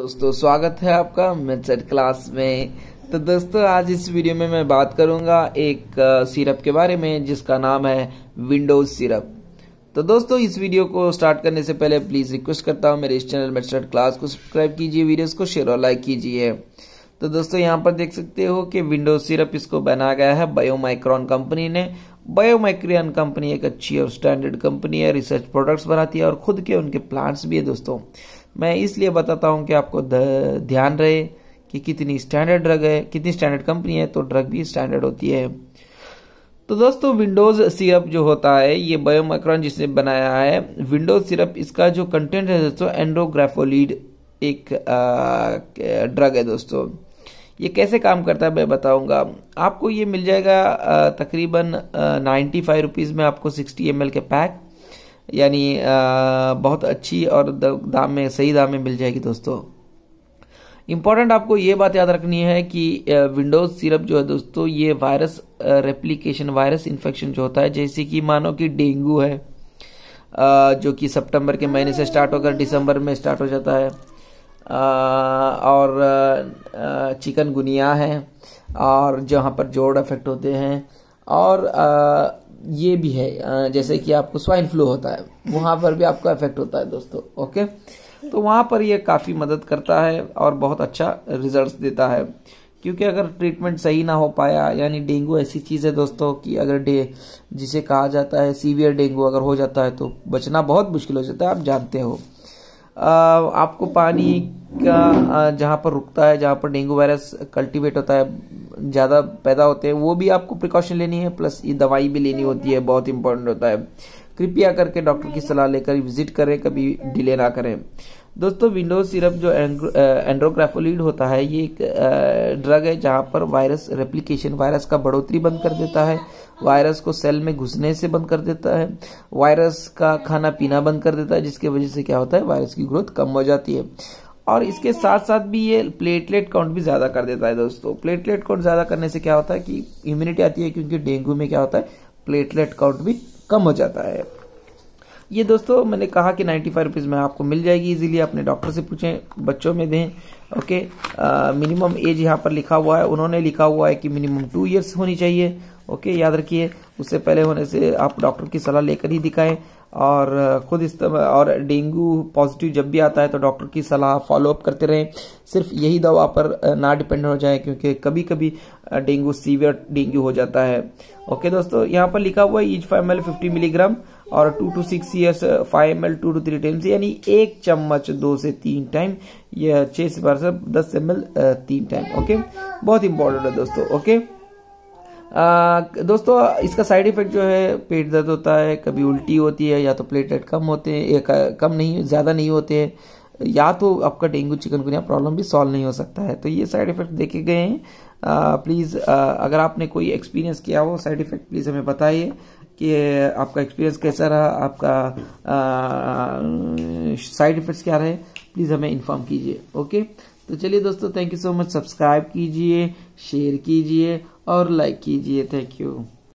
दोस्तों स्वागत है आपका मेथड क्लास में तो दोस्तों आज इस वीडियो में मैं बात करूंगा एक सिरप के बारे में जिसका नाम है विंडोज सिरप तो दोस्तों इस वीडियो को स्टार्ट करने से पहले प्लीज़ रिक्वेस्ट करता हूं मेरे इस चैनल मेथड क्लास को सब्सक्राइब कीजिए वीडियोस को शेयर और लाइक कीजिए तो दोस्तों यहाँ पर देख सकते हो कि विंडोज सिरप इसको बनाया गया है बायोमाइक्रॉन कंपनी ने बायोमाइक्रियन कंपनी एक अच्छी और स्टैंडर्ड कंपनी है रिसर्च प्रोडक्ट्स बनाती है और खुद के उनके प्लांट्स भी है दोस्तों मैं इसलिए बताता हूँ कि आपको ध्यान रहे कि कितनी स्टैंडर्ड ड्रग है कितनी स्टैंडर्ड कंपनी है तो ड्रग भी स्टैंडर्ड होती है तो दोस्तों विंडोज सिरप जो होता है ये बायोमाइक्रॉन जिसने बनाया है विंडोज सिरप इसका जो कंटेंट है दोस्तों एंड्रोग्राफोलिड एक आ, ड्रग है दोस्तों ये कैसे काम करता है मैं बताऊंगा आपको ये मिल जाएगा तकरीबन नाइन्टी फाइव रुपीज़ में आपको सिक्सटी एम के पैक यानी बहुत अच्छी और दाम में सही दाम में मिल जाएगी दोस्तों इम्पॉर्टेंट आपको ये बात याद रखनी है कि विंडोज सिरप जो है दोस्तों ये वायरस रेप्लीकेशन वायरस इन्फेक्शन जो होता है जैसे कि मानो कि डेंगू है जो कि सितंबर के महीने से स्टार्ट होकर दिसंबर में स्टार्ट हो जाता है और चिकन गुनिया है और जहाँ पर जोड़ अफेक्ट होते हैं और ये भी है जैसे कि आपको स्वाइन फ्लू होता है वहाँ पर भी आपका इफेक्ट होता है दोस्तों ओके तो वहाँ पर ये काफ़ी मदद करता है और बहुत अच्छा रिजल्ट देता है क्योंकि अगर ट्रीटमेंट सही ना हो पाया यानी डेंगू ऐसी चीज़ है दोस्तों कि अगर डे जिसे कहा जाता है सीवियर डेंगू अगर हो जाता है तो बचना बहुत मुश्किल हो जाता है आप जानते हो आपको पानी का जहाँ पर रुकता है जहाँ पर डेंगू वायरस कल्टीवेट होता है ज़्यादा पैदा होते हैं वो भी आपको प्रिकॉशन लेनी है प्लस ये दवाई भी लेनी होती है बहुत इंपॉर्टेंट होता है कृपया करके डॉक्टर की सलाह लेकर विजिट करें कभी डिले ना करें दोस्तों विंडो सिरप जो एंड्रोग्राफोलिड होता है ये एक ड्रग है जहाँ पर वायरस रेप्लिकेशन वायरस का बढ़ोतरी बंद कर देता है वायरस को सेल में घुसने से बंद कर देता है वायरस का खाना पीना बंद कर देता है जिसकी वजह से क्या होता है वायरस की ग्रोथ कम हो जाती है और इसके साथ साथ भी ये प्लेटलेट काउंट भी ज़्यादा कर देता है दोस्तों प्लेटलेट काउंट ज़्यादा करने से क्या होता है कि इम्यूनिटी आती है क्योंकि डेंगू में क्या होता है प्लेटलेट काउंट भी कम हो जाता है ये दोस्तों मैंने कहा कि नाइन्टी फाइव रुपीज़ में आपको मिल जाएगी इजीली अपने डॉक्टर से पूछें बच्चों में दें ओके मिनिमम एज यहाँ पर लिखा हुआ है उन्होंने लिखा हुआ है कि मिनिमम टू ईयर्स होनी चाहिए ओके याद रखिए उससे पहले होने से आप डॉक्टर की सलाह लेकर ही दिखाएं और uh, खुद इस और डेंगू पॉजिटिव जब भी आता है तो डॉक्टर की सलाह फॉलोअप करते रहें सिर्फ यही दवा पर uh, ना डिपेंड हो जाए क्योंकि कभी कभी uh, डेंगू सीवियर डेंगू हो जाता है ओके दोस्तों यहाँ पर लिखा हुआ है each five M fifty milligram और two to six years five M L two to three times यानी एक चम्मच दो से तीन टाइम या छह से बारह से दस एम एल uh, तीन टाइम ओके बहुत इंपॉर्टेंट है दोस्तों ओके आ, uh, दोस्तों इसका साइड इफेक्ट जो है पेट दर्द होता है कभी उल्टी होती है या तो प्लेटलेट कम होते हैं कम नहीं ज़्यादा नहीं होते हैं या तो आपका डेंगू चिकनगुनिया प्रॉब्लम भी सॉल्व नहीं हो सकता है तो ये साइड इफेक्ट देखे गए हैं प्लीज़ uh, अगर आपने कोई एक्सपीरियंस किया हो साइड इफेक्ट प्लीज़ हमें बताइए कि आपका एक्सपीरियंस कैसा रहा आपका साइड इफेक्ट्स क्या रहे प्लीज़ हमें इन्फॉर्म कीजिए ओके तो चलिए दोस्तों thank you so much subscribe कीजिए शेयर कीजिए और लाइक कीजिए थैंक यू